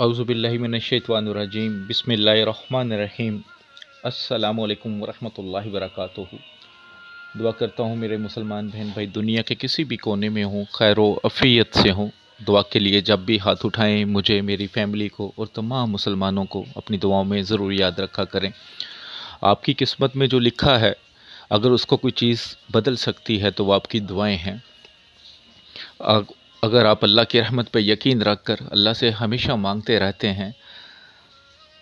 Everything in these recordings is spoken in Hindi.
अज़बिल्लिमिनशैतवानरजीम बसमीम अल्लाम वरहमल वर्क दुआ करता हूँ मेरे मुसलमान बहन भाई दुनिया के किसी भी कोने में हूँ खैर अफ़ीयत से हूँ दुआ के लिए जब भी हाथ उठाएँ मुझे मेरी फैमिली को और तमाम मुसलमानों को अपनी दुआओं में ज़रूर याद रखा करें आपकी किस्मत में जो लिखा है अगर उसको कोई चीज़ बदल सकती है तो वह आपकी दुआएँ हैं अगर आप अल्लाह की रहमत पर यकीन रख कर अल्लाह से हमेशा मांगते रहते हैं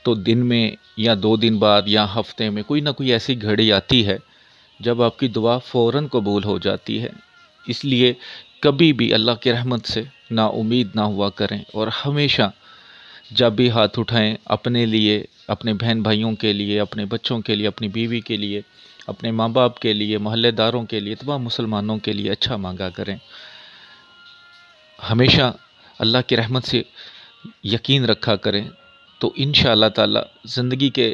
तो दिन में या दो दिन बाद या हफ्ते में कोई ना कोई ऐसी घड़ी आती है जब आपकी दुआ फ़ौर कबूल हो जाती है इसलिए कभी भी अल्लाह की रहमत से ना उम्मीद ना हुआ करें और हमेशा जब भी हाथ उठाएं अपने लिए अपने बहन भाइयों के लिए अपने बच्चों के लिए अपनी बीवी के लिए अपने माँ बाप के लिए मोहल्लेदारों के लिए तमाम मुसलमानों के लिए अच्छा मांगा करें हमेशा अल्लाह की रहमत से यकीन रखा करें तो इन ताला ज़िंदगी के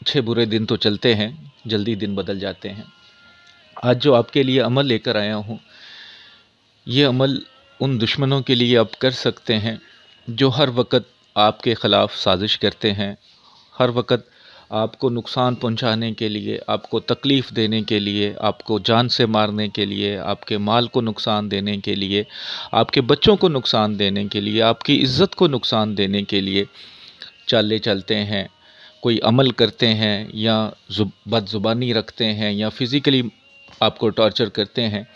अच्छे बुरे दिन तो चलते हैं जल्दी दिन बदल जाते हैं आज जो आपके लिए अमल लेकर आया हूँ ये अमल उन दुश्मनों के लिए आप कर सकते हैं जो हर वक्त आपके ख़िलाफ़ साजिश करते हैं हर वक्त आपको नुकसान पहुंचाने के लिए आपको तकलीफ़ देने के लिए आपको जान से मारने के लिए आपके माल को नुकसान देने के लिए आपके बच्चों को नुकसान देने के लिए आपकी इज़्ज़त को नुकसान देने के लिए चाले चलते हैं कोई अमल करते हैं या बदजुबानी रखते हैं या फिज़िकली आपको टॉर्चर करते हैं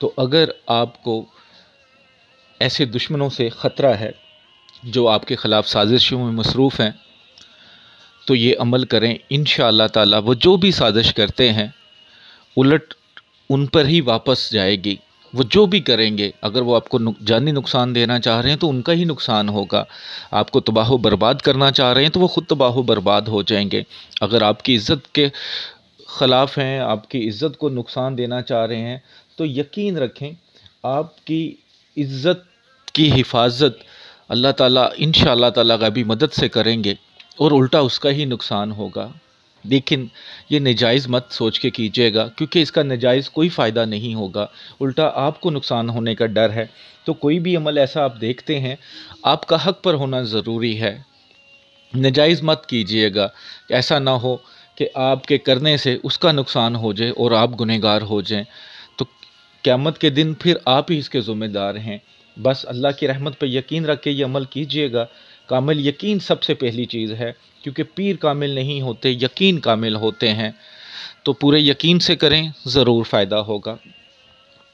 तो अगर आपको ऐसे दुश्मनों से ख़तरा है जो आपके ख़िलाफ़ साजिशों में मसरूफ़ हैं तो ये अमल करें इन ताला वो जो भी साजिश करते हैं उलट उन पर ही वापस जाएगी वो जो भी करेंगे अगर वो आपको नुक, जानी नुकसान देना चाह रहे हैं तो उनका ही नुकसान होगा आपको तबाह बर्बाद करना चाह रहे हैं तो वो ख़ुद तबाह बर्बाद हो जाएंगे अगर आपकी इज़्ज़त के ख़िलाफ़ हैं आपकी इज़्ज़त को नुकसान देना चाह रहे हैं तो यकीन रखें आपकी इज़्ज़त की हिफाजत अल्लाह ताली इन तला का भी मदद से करेंगे और उल्टा उसका ही नुकसान होगा लेकिन ये नजायज़ मत सोच के कीजिएगा क्योंकि इसका नजायज़ कोई फ़ायदा नहीं होगा उल्टा आपको नुकसान होने का डर है तो कोई भी अमल ऐसा आप देखते हैं आपका हक पर होना ज़रूरी है नजायज़ मत कीजिएगा ऐसा ना हो कि आपके करने से उसका नुकसान हो जाए और आप गुनहगार हो जाएं तो क़्यामत के दिन फिर आप ही इसके ज़िम्मेदार हैं बस अल्लाह की रहमत पर यकीन रख के ये अमल कीजिएगा कामिल यकीन सबसे पहली चीज़ है क्योंकि पीर कामिल नहीं होते यकीन कामिल होते हैं तो पूरे यकीन से करें ज़रूर फ़ायदा होगा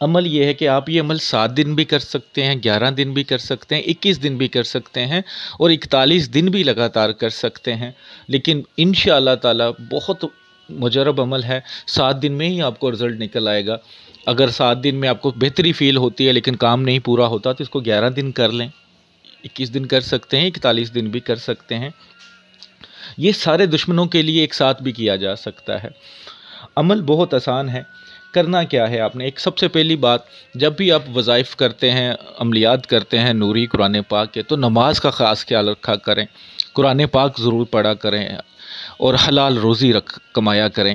अमल ये है कि आप ये अमल सात दिन भी कर सकते हैं ग्यारह दिन भी कर सकते हैं इक्कीस दिन भी कर सकते हैं और इकतालीस दिन भी लगातार कर सकते हैं लेकिन इन ताला बहुत मुजरब अमल है सात दिन में ही आपको रिज़ल्ट निकल आएगा अगर सात दिन में आपको बेहतरी फील होती है लेकिन काम नहीं पूरा होता तो इसको ग्यारह दिन कर लें इक्कीस दिन कर सकते हैं इकतालीस दिन भी कर सकते हैं ये सारे दुश्मनों के लिए एक साथ भी किया जा सकता है अमल बहुत आसान है करना क्या है आपने एक सबसे पहली बात जब भी आप वज़ाइफ़ करते हैं अमलियात करते हैं नूरी कुरान पाक के तो नमाज का ख़ास ख्याल रखा करें कुरान पाक ज़रूर पढ़ा करें और हलाल रोज़ी रख कमाया करें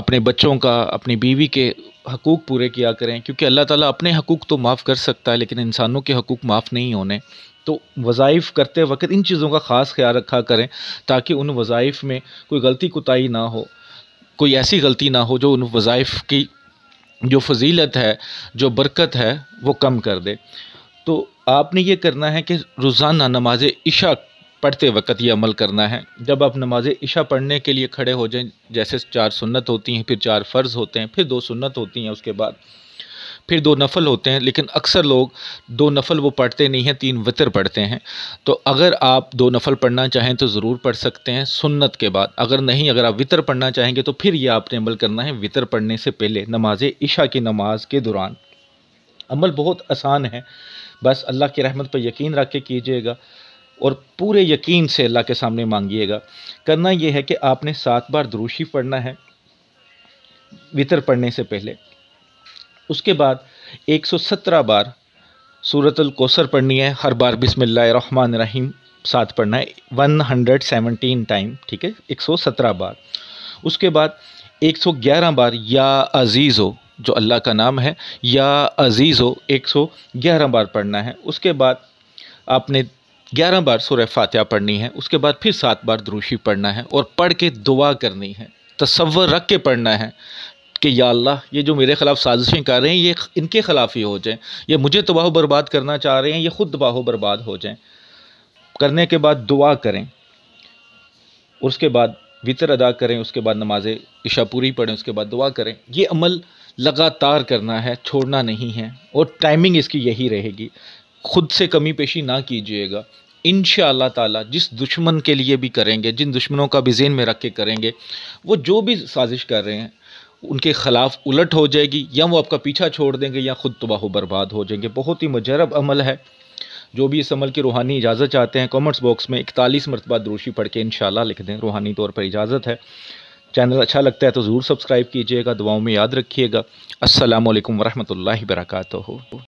अपने बच्चों का अपनी बीवी के हकूक़ पूरे किया करें क्योंकि अल्लाह ताला अपने हकूक़ तो माफ़ कर सकता है लेकिन इंसानों के हकूक़ माफ़ नहीं होने तो वज़ाइफ़ करते वक्त इन चीज़ों का ख़ास ख्याल रखा करें ताकि उन वज़ाइफ़ में कोई गलती कोताही ना हो कोई ऐसी गलती ना हो जो उन वज़ाइफ़ की जो फजीलत है जो बरकत है वो कम कर दे तो आपने ये करना है कि रोज़ाना नमाज इशा पढ़ते वक्त ये अमल करना है जब आप नमाज इशा पढ़ने के लिए खड़े हो जाएं जैसे चार सुन्नत होती हैं फिर चार फ़र्ज़ होते हैं फिर दो सुन्नत होती हैं उसके बाद फिर दो नफल होते हैं लेकिन अक्सर लोग दो नफल वो पढ़ते नहीं हैं तीन वितर पढ़ते हैं तो अगर आप दो नफल पढ़ना चाहें तो ज़रूर पढ़ सकते हैं सुन्नत के बाद अगर नहीं अगर आप वितर पढ़ना चाहेंगे तो फिर ये आपने अमल करना है वितर पढ़ने से पहले नमाज इशा की नमाज के दौरान अमल बहुत आसान है बस अल्लाह की रहमत पर यकीन रख के कीजिएगा और पूरे यकीन से अल्लाह के सामने मांगिएगा करना यह है कि आपने सात बार द्रोशी पढ़ना है वितर पढ़ने से पहले उसके बाद 117 बार सूरतुल कोसर पढ़नी है हर बार बिसमिल्लाम रहीम साथ पढ़ना है 117 टाइम ठीक है 117 बार उसके बाद 111 बार या अजीज़ो जो अल्लाह का नाम है या अजीज़ो 111 बार पढ़ना है उसके बाद आपने ग्यारह बार सूर्य फातिहा पढ़नी है उसके बाद फिर सात बार द्रूशी पढ़ना है और पढ़ के दुआ करनी है तस्वर रख के पढ़ना है कि या अल्लाह ये जो मेरे ख़िलाफ़ साजिशें कर रहे हैं ये इनके ख़िलाफ़ ही हो जाएं ये मुझे तबाह बर्बाद करना चाह रहे हैं ये ख़ुद तबाह बर्बाद हो जाएं करने के बाद दुआ करें उसके बाद वितर अदा करें उसके बाद नमाज इशा पूरी पढ़ें उसके बाद दुआ करें ये अमल लगातार करना है छोड़ना नहीं है और टाइमिंग इसकी यही रहेगी खुद से कमी पेशी ना कीजिएगा इन ताला जिस दुश्मन के लिए भी करेंगे जिन दुश्मनों का भी जेन में रख के करेंगे वो जो भी साजिश कर रहे हैं उनके ख़िलाफ़ उलट हो जाएगी या वो आपका पीछा छोड़ देंगे या ख़ुद तबाह बर्बाद हो जाएंगे बहुत ही मजरब अमल है जो भी इस अमल की रूहानी इजाज़त चाहते हैं कॉमेंट्स बॉक्स में इकतालीस मरतबा द्रोशी पढ़ के इन लिख दें रूहानी तौर पर इजाज़त है चैनल अच्छा लगता है तो ज़रूर सब्सक्राइब कीजिएगा दुआओं में याद रखिएगा असल वरहमल वर्का